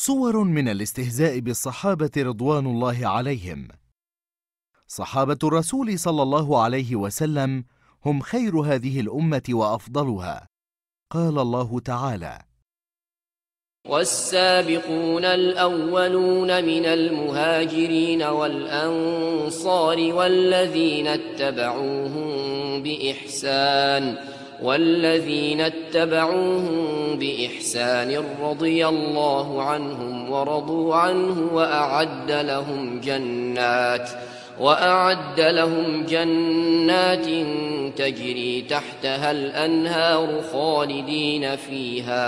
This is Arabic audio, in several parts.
صور من الاستهزاء بالصحابة رضوان الله عليهم صحابة الرسول صلى الله عليه وسلم هم خير هذه الأمة وأفضلها قال الله تعالى والسابقون الأولون من المهاجرين والأنصار والذين اتبعوهم بإحسان والذين اتبعوهم بإحسان رضي الله عنهم ورضوا عنه وأعد لهم جنات وأعد لهم جنات تجري تحتها الأنهار خالدين فيها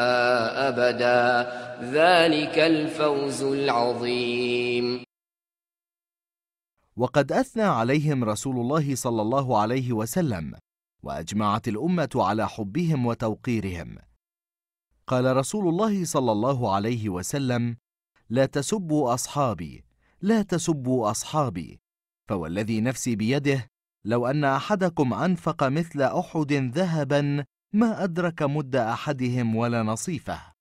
أبدا ذلك الفوز العظيم وقد أثنى عليهم رسول الله صلى الله عليه وسلم واجمعت الامه على حبهم وتوقيرهم قال رسول الله صلى الله عليه وسلم لا تسبوا اصحابي لا تسبوا اصحابي فوالذي نفسي بيده لو ان احدكم انفق مثل احد ذهبا ما ادرك مد احدهم ولا نصيفه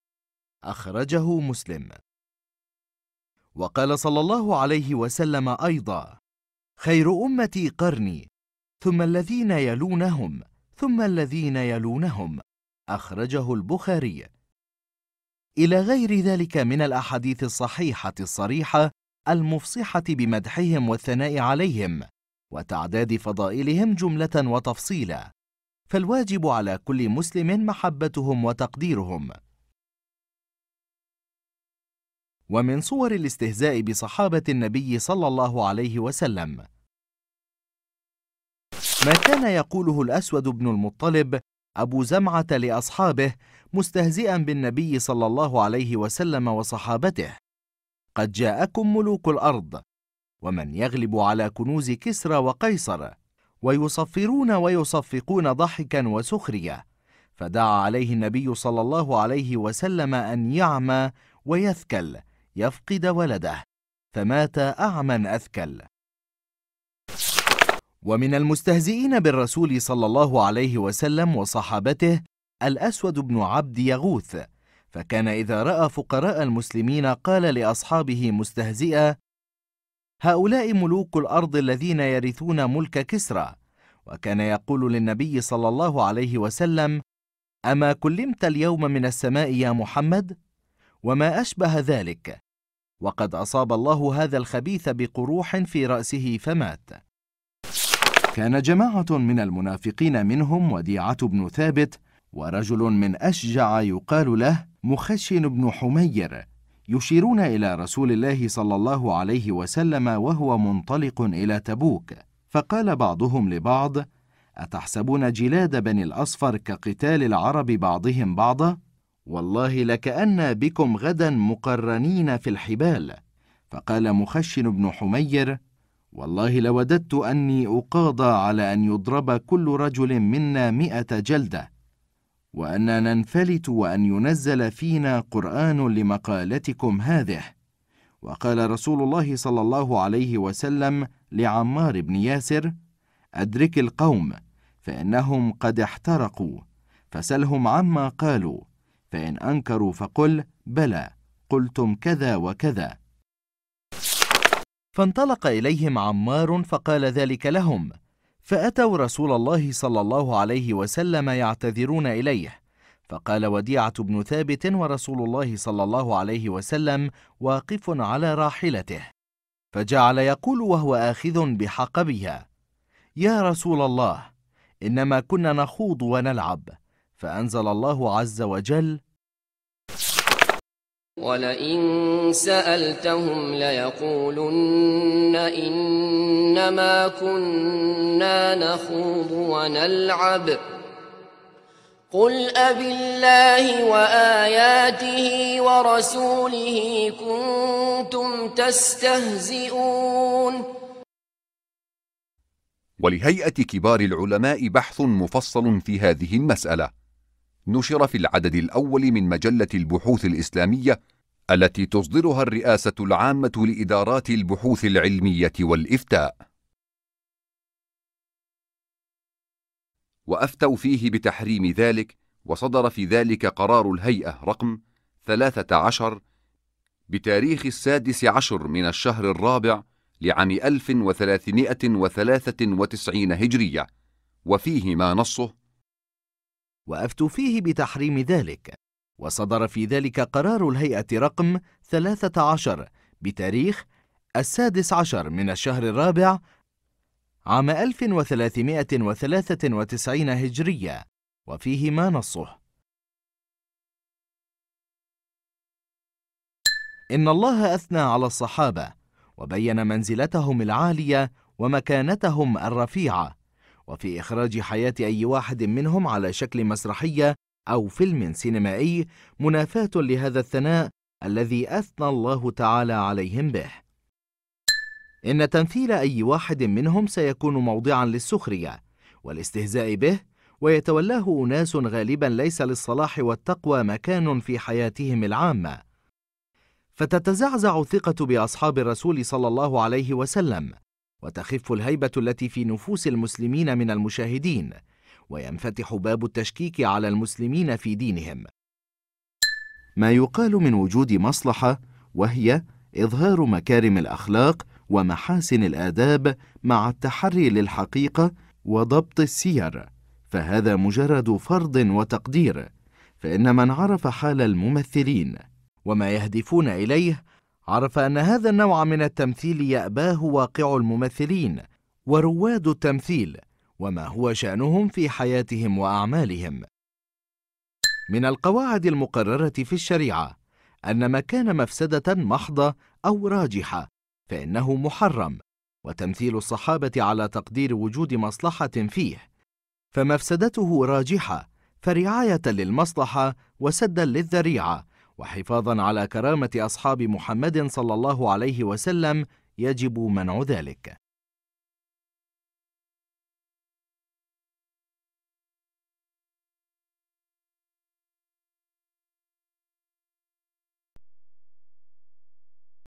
اخرجه مسلم وقال صلى الله عليه وسلم ايضا خير امتي قرني ثم الذين يلونهم ثم الذين يلونهم أخرجه البخاري إلى غير ذلك من الأحاديث الصحيحة الصريحة المفصحة بمدحهم والثناء عليهم وتعداد فضائلهم جملة وتفصيلا فالواجب على كل مسلم محبتهم وتقديرهم ومن صور الاستهزاء بصحابة النبي صلى الله عليه وسلم ما كان يقوله الأسود بن المطلب أبو زمعة لأصحابه مستهزئا بالنبي صلى الله عليه وسلم وصحابته قد جاءكم ملوك الأرض ومن يغلب على كنوز كسرى وقيصر ويصفرون ويصفقون ضحكا وسخرية فدعا عليه النبي صلى الله عليه وسلم أن يعمى ويثكل يفقد ولده فمات أعمى أثكل ومن المستهزئين بالرسول صلى الله عليه وسلم وصحابته الأسود بن عبد يغوث فكان إذا رأى فقراء المسلمين قال لأصحابه مستهزئا هؤلاء ملوك الأرض الذين يرثون ملك كسرى وكان يقول للنبي صلى الله عليه وسلم أما كلمت اليوم من السماء يا محمد؟ وما أشبه ذلك وقد أصاب الله هذا الخبيث بقروح في رأسه فمات كان جماعة من المنافقين منهم وديعة بن ثابت ورجل من أشجع يقال له مخشن بن حمير يشيرون إلى رسول الله صلى الله عليه وسلم وهو منطلق إلى تبوك فقال بعضهم لبعض أتحسبون جلاد بني الأصفر كقتال العرب بعضهم بعضا؟ والله لكأن بكم غدا مقرنين في الحبال فقال مخشن بن حمير والله لوددت أني أقاضى على أن يضرب كل رجل منا مئة جلدة وأن ننفلت وأن ينزل فينا قرآن لمقالتكم هذه وقال رسول الله صلى الله عليه وسلم لعمار بن ياسر أدرك القوم فإنهم قد احترقوا فسلهم عما قالوا فإن أنكروا فقل بلى قلتم كذا وكذا فانطلق إليهم عمار فقال ذلك لهم فأتوا رسول الله صلى الله عليه وسلم يعتذرون إليه فقال وديعة بن ثابت ورسول الله صلى الله عليه وسلم واقف على راحلته فجعل يقول وهو آخذ بحقبها يا رسول الله إنما كنا نخوض ونلعب فأنزل الله عز وجل ولئن سألتهم ليقولن إنما كنا نخوض ونلعب قل أب الله وآياته ورسوله كنتم تستهزئون ولهيئة كبار العلماء بحث مفصل في هذه المسألة نشر في العدد الأول من مجلة البحوث الإسلامية التي تصدرها الرئاسة العامة لإدارات البحوث العلمية والإفتاء. وأفتوا فيه بتحريم ذلك، وصدر في ذلك قرار الهيئة رقم 13 بتاريخ السادس عشر من الشهر الرابع لعام 1393 هجرية، وفيه ما نصه: وأفتوا فيه بتحريم ذلك وصدر في ذلك قرار الهيئة رقم 13 بتاريخ السادس عشر من الشهر الرابع عام 1393 هجرية وفيه ما نصه إن الله أثنى على الصحابة وبين منزلتهم العالية ومكانتهم الرفيعة وفي إخراج حياة أي واحد منهم على شكل مسرحية أو فيلم سينمائي منافاة لهذا الثناء الذي أثنى الله تعالى عليهم به. إن تمثيل أي واحد منهم سيكون موضعًا للسخرية والاستهزاء به، ويتولاه أناس غالبًا ليس للصلاح والتقوى مكان في حياتهم العامة. فتتزعزع الثقة بأصحاب الرسول صلى الله عليه وسلم، وتخف الهيبة التي في نفوس المسلمين من المشاهدين وينفتح باب التشكيك على المسلمين في دينهم ما يقال من وجود مصلحة وهي إظهار مكارم الأخلاق ومحاسن الآداب مع التحري للحقيقة وضبط السير فهذا مجرد فرض وتقدير فإن من عرف حال الممثلين وما يهدفون إليه عرف أن هذا النوع من التمثيل يأباه واقع الممثلين ورواد التمثيل وما هو شأنهم في حياتهم وأعمالهم من القواعد المقررة في الشريعة أن ما كان مفسدة محضة أو راجحة فإنه محرم وتمثيل الصحابة على تقدير وجود مصلحة فيه فمفسدته راجحة فرعاية للمصلحة وسدا للذريعة وحفاظا على كرامة أصحاب محمد صلى الله عليه وسلم يجب منع ذلك